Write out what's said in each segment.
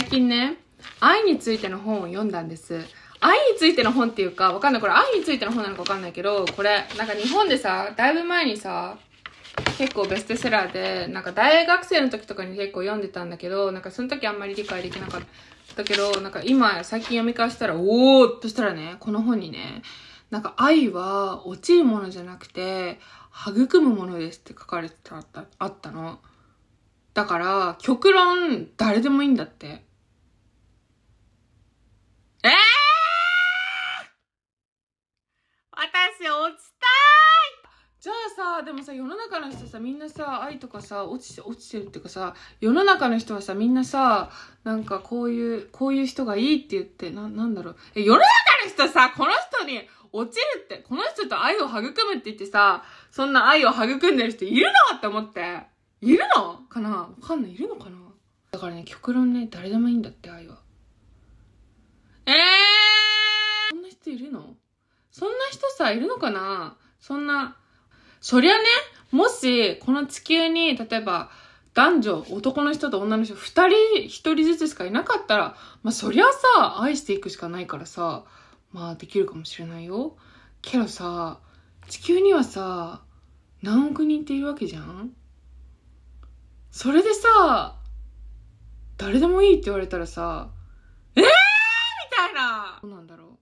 最近ね、愛についての本を読んだんです。愛についての本っていうか、わかんない。これ愛についての本なのかわかんないけど、これ、なんか日本でさ、だいぶ前にさ、結構ベストセラーで、なんか大学生の時とかに結構読んでたんだけど、なんかその時あんまり理解できなかったけど、なんか今最近読み返したら、おーっとしたらね、この本にね、なんか愛は落ちるものじゃなくて、育むものですって書かれてた、あったの。だから、極論誰でもいいんだって。でもさ世の中の人さみんなさ愛とかさ落ちて落ちてるっていうかさ世の中の人はさみんなさなんかこういうこういう人がいいって言ってななんだろうえ世の中の人さこの人に落ちるってこの人と愛を育むって言ってさそんな愛を育んでる人いるのって思っているのかなわかんないいるのかなだからね極論ね誰でもいいんだって愛はええー、そんな人いるのそんな人さいるのかなそんなそりゃね、もし、この地球に、例えば、男女、男の人と女の人、二人、一人ずつしかいなかったら、まあそりゃさ、愛していくしかないからさ、まあできるかもしれないよ。けどさ、地球にはさ、何億人っているわけじゃんそれでさ、誰でもいいって言われたらさ、えーみたいなどうなんだろ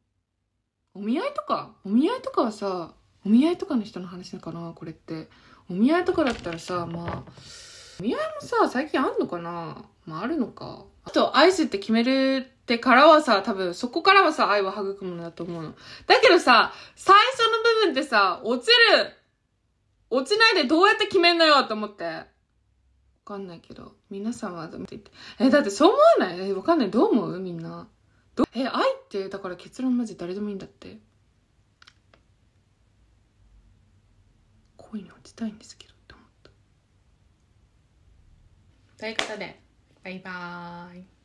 うお見合いとかお見合いとかはさ、お見合いとかの人の話なのかなこれってお見合いとかだったらさまあお見合いもさ最近あんのかなまああるのかあと愛すって決めるってからはさ多分そこからはさ愛は育むのだと思うのだけどさ最初の部分ってさ落ちる落ちないでどうやって決めんのよと思ってわかんないけど皆さんはどうってえだってそう思わないえわかんないどう思うみんなえ愛ってだから結論マジ誰でもいいんだって恋に落ちたいんですけどと思ったということでバイバーイ